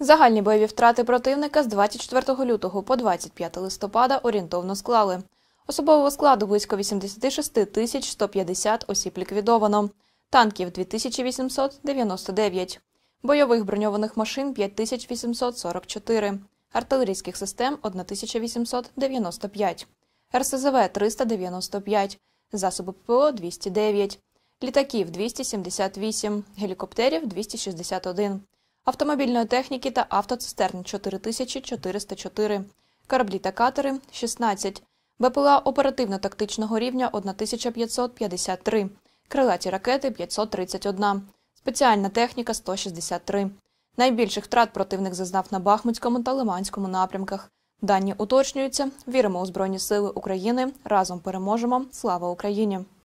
Загальні бойові втрати противника з 24 лютого по 25 листопада орієнтовно склали. Особового складу близько 86 тисяч 150 осіб ліквідовано, танків 2899, бойових броньованих машин 5844, артилерійських систем 1895, РСЗВ 395, засоби ППО 209, літаків 278, гелікоптерів 261 автомобільної техніки та автоцистерн 4404, кораблі та катери 16, БПЛА оперативно-тактичного рівня 1553, крилаті ракети 531, спеціальна техніка 163. Найбільших втрат противник зазнав на Бахмутському та Лиманському напрямках. Дані уточнюються. Віримо у Збройні Сили України. Разом переможемо. Слава Україні!